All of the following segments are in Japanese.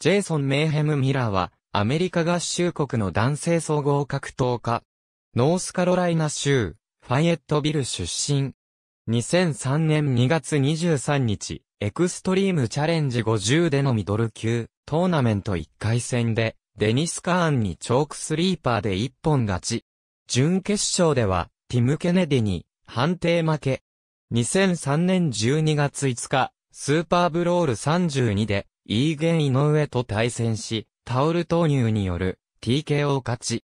ジェイソン・メイヘム・ミラーは、アメリカ合衆国の男性総合格闘家。ノースカロライナ州、ファイエットビル出身。2003年2月23日、エクストリームチャレンジ50でのミドル級、トーナメント1回戦で、デニス・カーンにチョークスリーパーで一本勝ち。準決勝では、ティム・ケネディに、判定負け。2003年12月5日、スーパーブロール32で、イーゲン井上と対戦し、タオル投入による TKO 勝ち。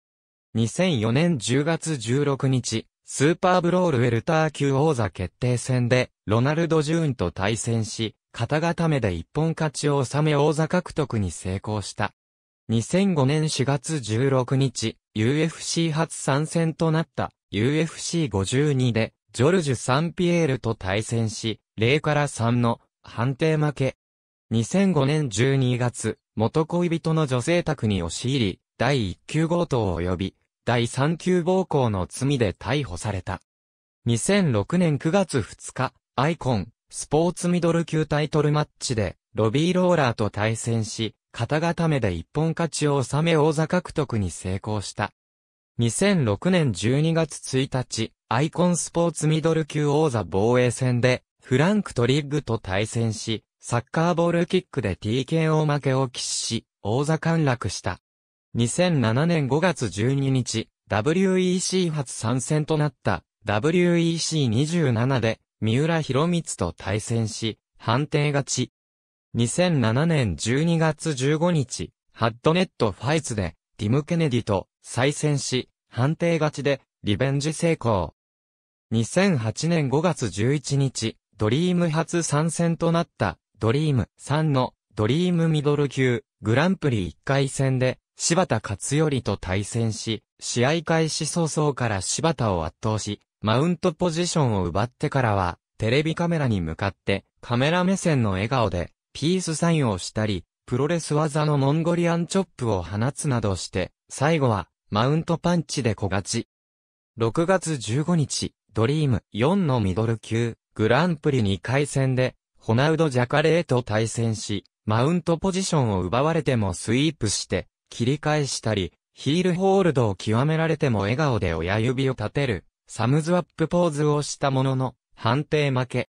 2004年10月16日、スーパーブロールウェルター級王座決定戦で、ロナルド・ジューンと対戦し、肩固めで一本勝ちを収め王座獲得に成功した。2005年4月16日、UFC 初参戦となった UFC52 で、ジョルジュ・サンピエールと対戦し、0から3の判定負け。2005年12月、元恋人の女性宅に押し入り、第1級強盗及び、第3級暴行の罪で逮捕された。2006年9月2日、アイコン、スポーツミドル級タイトルマッチで、ロビー・ローラーと対戦し、肩固めで一本勝ちを収め王座獲得に成功した。2006年12月1日、アイコンスポーツミドル級王座防衛戦で、フランク・トリッグと対戦し、サッカーボールキックで TKO 負けを喫し、王座陥落した。2007年5月12日、WEC 初参戦となった WEC27 で、三浦博光と対戦し、判定勝ち。2007年12月15日、ハッドネットファイツで、ティム・ケネディと再戦し、判定勝ちで、リベンジ成功。2008年5月11日、ドリーム初参戦となったドリーム3のドリームミドル級グランプリ1回戦で柴田勝頼と対戦し、試合開始早々から柴田を圧倒し、マウントポジションを奪ってからは、テレビカメラに向かってカメラ目線の笑顔でピースサインをしたり、プロレス技のモンゴリアンチョップを放つなどして、最後はマウントパンチで小勝ち。6月15日、ドリーム4のミドル級グランプリ2回戦でホナウド・ジャカレーと対戦し、マウントポジションを奪われてもスイープして、切り返したり、ヒールホールドを極められても笑顔で親指を立てる、サムズアップポーズをしたものの、判定負け。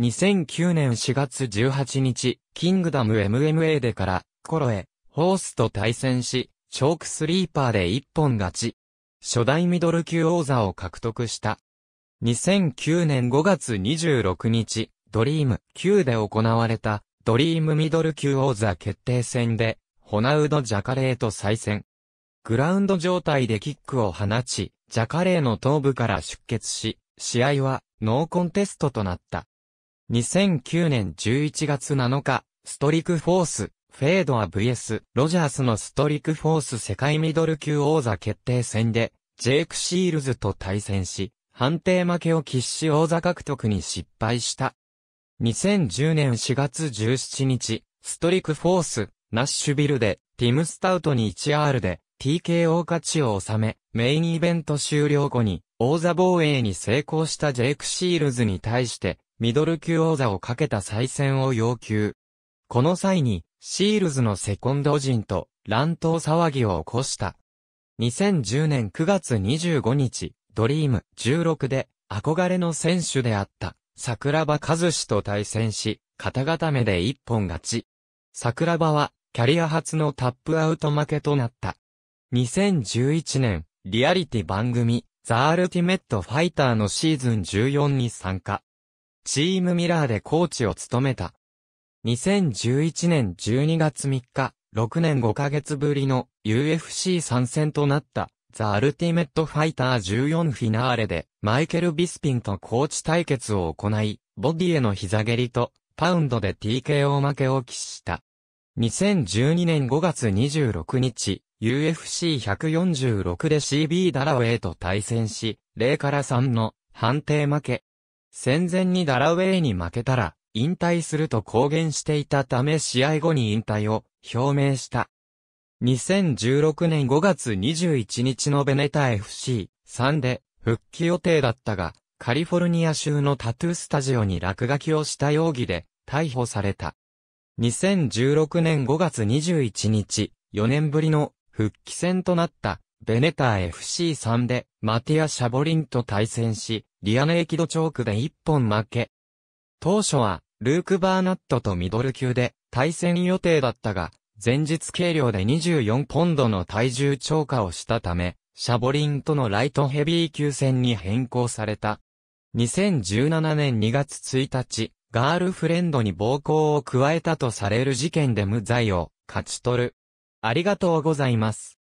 2009年4月18日、キングダム MMA でから、コロエ、ホースと対戦し、チョークスリーパーで一本勝ち。初代ミドル級王座を獲得した。2009年5月26日、ドリーム級で行われた、ドリームミドル級王座決定戦で、ホナウド・ジャカレーと再戦。グラウンド状態でキックを放ち、ジャカレーの頭部から出血し、試合はノーコンテストとなった。2009年11月7日、ストリクフォース、フェードア VS、ロジャースのストリクフォース世界ミドル級王座決定戦で、ジェイク・シールズと対戦し、判定負けを喫し王座獲得に失敗した。2010年4月17日、ストリクフォース、ナッシュビルで、ティム・スタウトに 1R で、TKO 勝ちを収め、メインイベント終了後に、王座防衛に成功したジェイク・シールズに対して、ミドル級王座をかけた再戦を要求。この際に、シールズのセコンド陣と乱闘騒ぎを起こした。2010年9月25日、ドリーム16で憧れの選手であった桜庭和志と対戦し、肩固めで一本勝ち。桜庭は、キャリア初のタップアウト負けとなった。2011年、リアリティ番組、ザ・アルティメット・ファイターのシーズン14に参加。チームミラーでコーチを務めた。2011年12月3日、6年5ヶ月ぶりの UFC 参戦となった。ザ・アルティメット・ファイター14フィナーレで、マイケル・ビスピンとコーチ対決を行い、ボディへの膝蹴りと、パウンドで TKO 負けを喫した。2012年5月26日、UFC146 で CB ダラウェイと対戦し、0から3の判定負け。戦前にダラウェイに負けたら、引退すると公言していたため試合後に引退を表明した。2016年5月21日のベネタ FC3 で復帰予定だったが、カリフォルニア州のタトゥースタジオに落書きをした容疑で逮捕された。2016年5月21日、4年ぶりの復帰戦となったベネタ FC3 でマティア・シャボリンと対戦し、リアネーキドチョークで1本負け。当初はルーク・バーナットとミドル級で対戦予定だったが、前日計量で24ポンドの体重超過をしたため、シャボリンとのライトヘビー級戦に変更された。2017年2月1日、ガールフレンドに暴行を加えたとされる事件で無罪を勝ち取る。ありがとうございます。